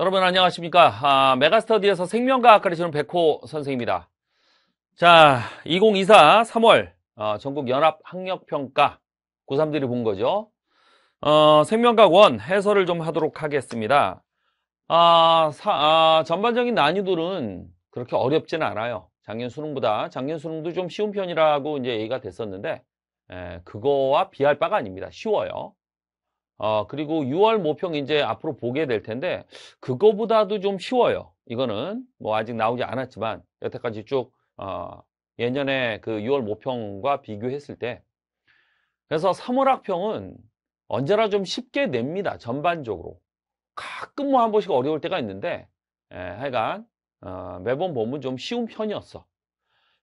여러분 안녕하십니까 아, 메가스터디에서 생명과학 가르치는 백호 선생입니다 자2024 3월 어, 전국연합학력평가 고3들이 본 거죠 어, 생명과학원 해설을 좀 하도록 하겠습니다 아, 사, 아, 전반적인 난이도는 그렇게 어렵진 않아요 작년 수능보다 작년 수능도 좀 쉬운 편이라고 이제 얘기가 됐었는데 에, 예, 그거와 비할 바가 아닙니다 쉬워요 어, 그리고 6월 모평 이제 앞으로 보게 될 텐데 그거보다도 좀 쉬워요. 이거는 뭐 아직 나오지 않았지만 여태까지 쭉 어, 예년에 그 6월 모평과 비교했을 때 그래서 3월 학평은 언제나 좀 쉽게 냅니다. 전반적으로 가끔 뭐 한 번씩 어려울 때가 있는데 예, 하여간 어, 매번 보면 좀 쉬운 편이었어.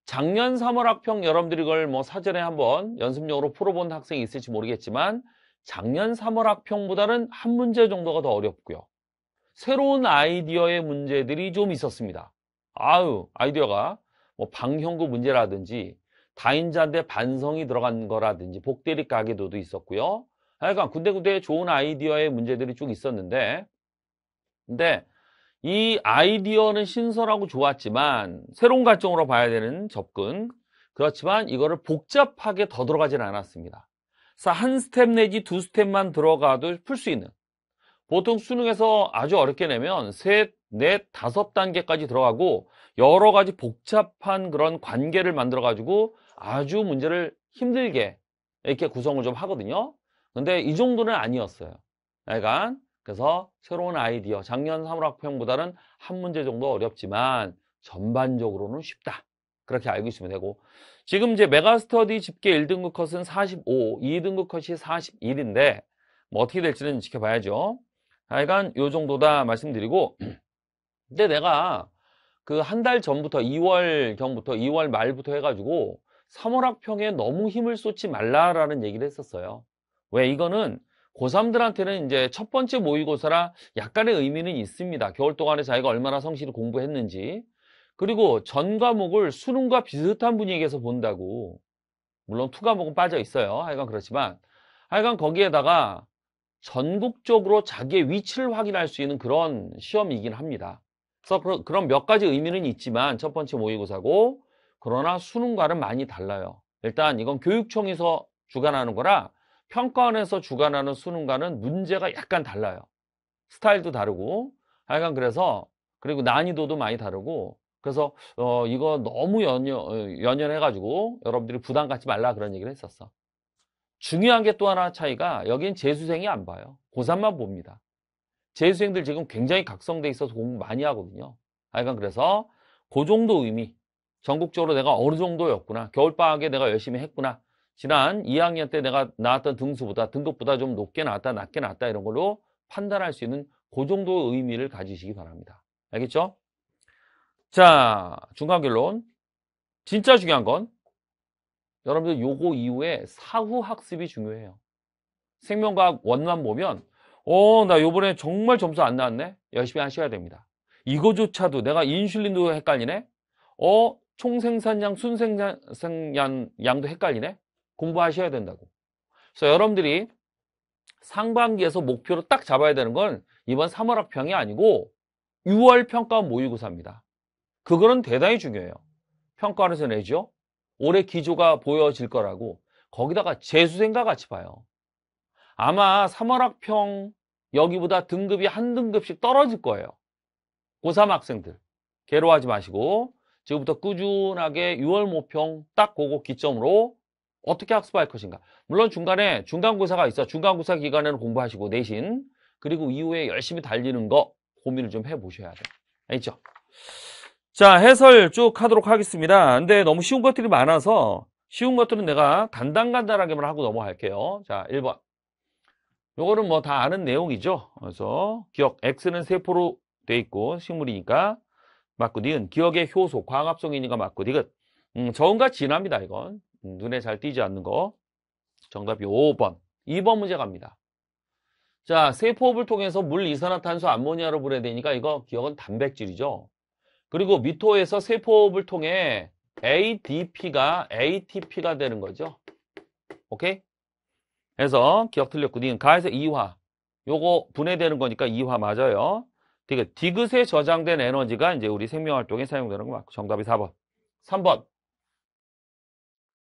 작년 3월 학평 여러분들이 이걸 뭐 사전에 한번 연습용으로 풀어본 학생이 있을지 모르겠지만 작년 3월 학평보다는 한 문제 정도가 더 어렵고요. 새로운 아이디어의 문제들이 좀 있었습니다. 아유, 아이디어가 뭐 방형구 문제라든지 다인자대 반성이 들어간 거라든지 복대리 가게도도 있었고요. 하여간 군데군데 좋은 아이디어의 문제들이 쭉 있었는데 근데 이 아이디어는 신설하고 좋았지만 새로운 관점으로 봐야 되는 접근 그렇지만 이거를 복잡하게 더 들어가진 않았습니다. 한 스텝 내지 두 스텝만 들어가도 풀 수 있는 보통 수능에서 아주 어렵게 내면 셋, 넷, 다섯 단계까지 들어가고 여러 가지 복잡한 그런 관계를 만들어 가지고 아주 문제를 힘들게 이렇게 구성을 좀 하거든요 근데 이 정도는 아니었어요 약간 그래서 새로운 아이디어 작년 3월 학평보다는 한 문제 정도 어렵지만 전반적으로는 쉽다 그렇게 알고 있으면 되고 지금 이제 메가스터디 집계 1등급 컷은 45, 2등급 컷이 41인데 뭐 어떻게 될지는 지켜봐야죠. 하여간 요 정도다 말씀드리고 근데 내가 그 한 달 전부터 2월 경부터 2월 말부터 해가지고 3월 학평에 너무 힘을 쏟지 말라라는 얘기를 했었어요. 왜 이거는 고3들한테는 이제 첫 번째 모의고사라 약간의 의미는 있습니다. 겨울 동안에 자기가 얼마나 성실히 공부했는지. 그리고 전 과목을 수능과 비슷한 분위기에서 본다고 물론 투 과목은 빠져 있어요. 하여간 그렇지만 하여간 거기에다가 전국적으로 자기의 위치를 확인할 수 있는 그런 시험이긴 합니다. 그래서 그런 몇 가지 의미는 있지만 첫 번째 모의고사고 그러나 수능과는 많이 달라요. 일단 이건 교육청에서 주관하는 거라 평가원에서 주관하는 수능과는 문제가 약간 달라요. 스타일도 다르고 하여간 그래서 그리고 난이도도 많이 다르고 그래서 어, 이거 너무 연연, 어, 연연해가지고 여러분들이 부담 갖지 말라 그런 얘기를 했었어. 중요한 게 또 하나 차이가 여긴 재수생이 안 봐요. 고3만 봅니다. 재수생들 지금 굉장히 각성돼 있어서 공부 많이 하거든요. 하여간 그래서 그 정도 의미, 전국적으로 내가 어느 정도였구나. 겨울방학에 내가 열심히 했구나. 지난 2학년 때 내가 나왔던 등수보다 등급보다 좀 높게 나왔다 낮게 나왔다 이런 걸로 판단할 수 있는 그 정도의 의미를 가지시기 바랍니다. 알겠죠? 자, 중간 결론. 진짜 중요한 건 여러분들 요거 이후에 사후 학습이 중요해요. 생명과학 원만 보면 어, 나 요번에 정말 점수 안 나왔네. 열심히 하셔야 됩니다. 이거조차도 내가 인슐린도 헷갈리네. 어, 총생산량, 순생산량도 헷갈리네. 공부하셔야 된다고. 그래서 여러분들이 상반기에서 목표로 딱 잡아야 되는 건 이번 3월 학평이 아니고 6월 평가 모의고사입니다. 그거는 대단히 중요해요. 평가를해서 내죠. 올해 기조가 보여질 거라고 거기다가 재수생과 같이 봐요. 아마 3월학평 여기보다 등급이 한 등급씩 떨어질 거예요. 고3 학생들 괴로워하지 마시고 지금부터 꾸준하게 6월 모평 딱 고고 기점으로 어떻게 학습할 것인가 물론 중간에 중간고사가 있어 중간고사 기간에는 공부하시고 내신 그리고 이후에 열심히 달리는 거 고민을 좀 해보셔야 돼요. 알겠죠? 자, 해설 쭉 하도록 하겠습니다. 근데 너무 쉬운 것들이 많아서 쉬운 것들은 내가 간단간단하게만 하고 넘어갈게요. 자, 1번. 요거는 뭐 다 아는 내용이죠. 그래서 기억 X는 세포로 돼 있고 식물이니까 맞고 니은 기억의 효소 광합성이니까 맞고 니은 음, 저음과 진합니다 이건 음, 눈에 잘 띄지 않는 거 정답이 5번 2번 문제 갑니다 자 세포호흡을 통해서 물 이산화탄소 암모니아로 분해되니까 이거 기억은 단백질이죠 그리고 미토에서 세포업을 통해 ADP가 ATP가 되는 거죠. 오케이? 그래서 기억 틀렸고 니 가에서 2화 요거 분해되는 거니까 2화 맞아요. 디귿, 그러니까 디귿에 저장된 에너지가 이제 우리 생명활동에 사용되는 거 맞고 정답이 4번. 3번